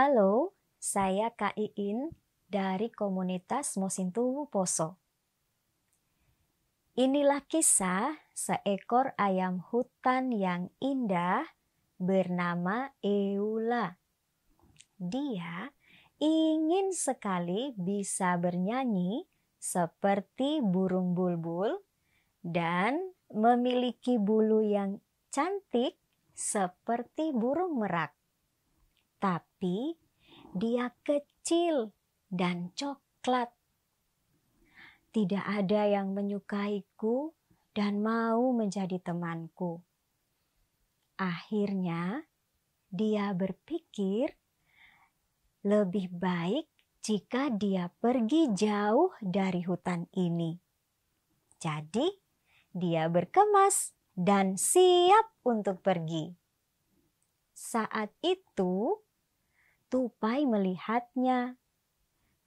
Halo, saya Kak Iin dari komunitas Mosintuwu Poso. Inilah kisah seekor ayam hutan yang indah bernama Eula. Dia ingin sekali bisa bernyanyi seperti burung bulbul dan memiliki bulu yang cantik seperti burung merak tapi dia kecil dan coklat. Tidak ada yang menyukaiku dan mau menjadi temanku. Akhirnya, dia berpikir lebih baik jika dia pergi jauh dari hutan ini. Jadi, dia berkemas dan siap untuk pergi. Saat itu, Tupai melihatnya.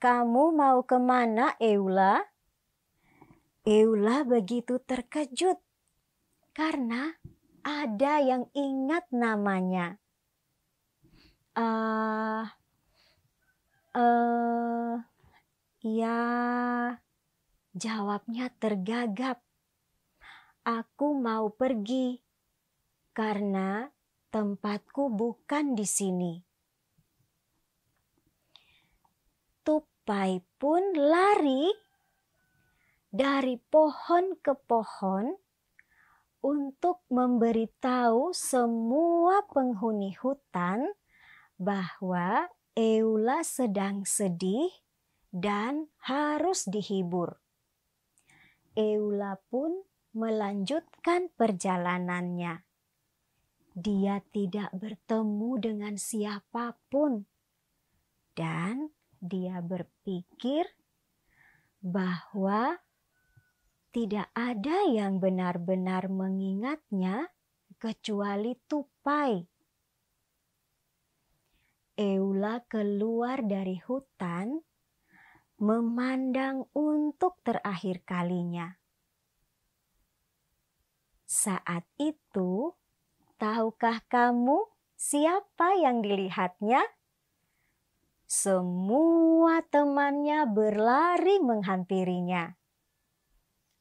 Kamu mau kemana, Eula? Eula begitu terkejut karena ada yang ingat namanya. Uh, uh, ya, jawabnya tergagap. Aku mau pergi karena tempatku bukan di sini. Pai pun lari dari pohon ke pohon untuk memberitahu semua penghuni hutan bahwa Eula sedang sedih dan harus dihibur. Eula pun melanjutkan perjalanannya. Dia tidak bertemu dengan siapapun, dan dia berpikir bahwa tidak ada yang benar-benar mengingatnya kecuali tupai. Eula keluar dari hutan, memandang untuk terakhir kalinya. Saat itu, tahukah kamu siapa yang dilihatnya? Semua temannya berlari menghampirinya.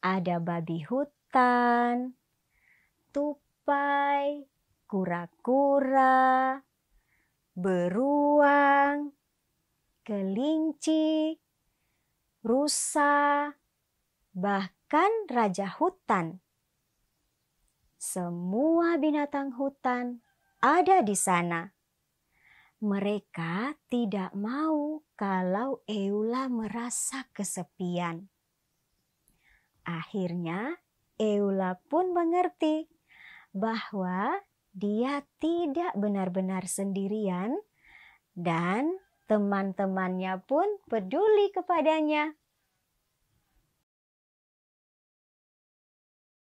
Ada babi hutan, tupai, kura-kura, beruang, kelinci, rusa, bahkan raja hutan. Semua binatang hutan ada di sana. Mereka tidak mau kalau Eula merasa kesepian. Akhirnya, Eula pun mengerti bahwa dia tidak benar-benar sendirian, dan teman-temannya pun peduli kepadanya.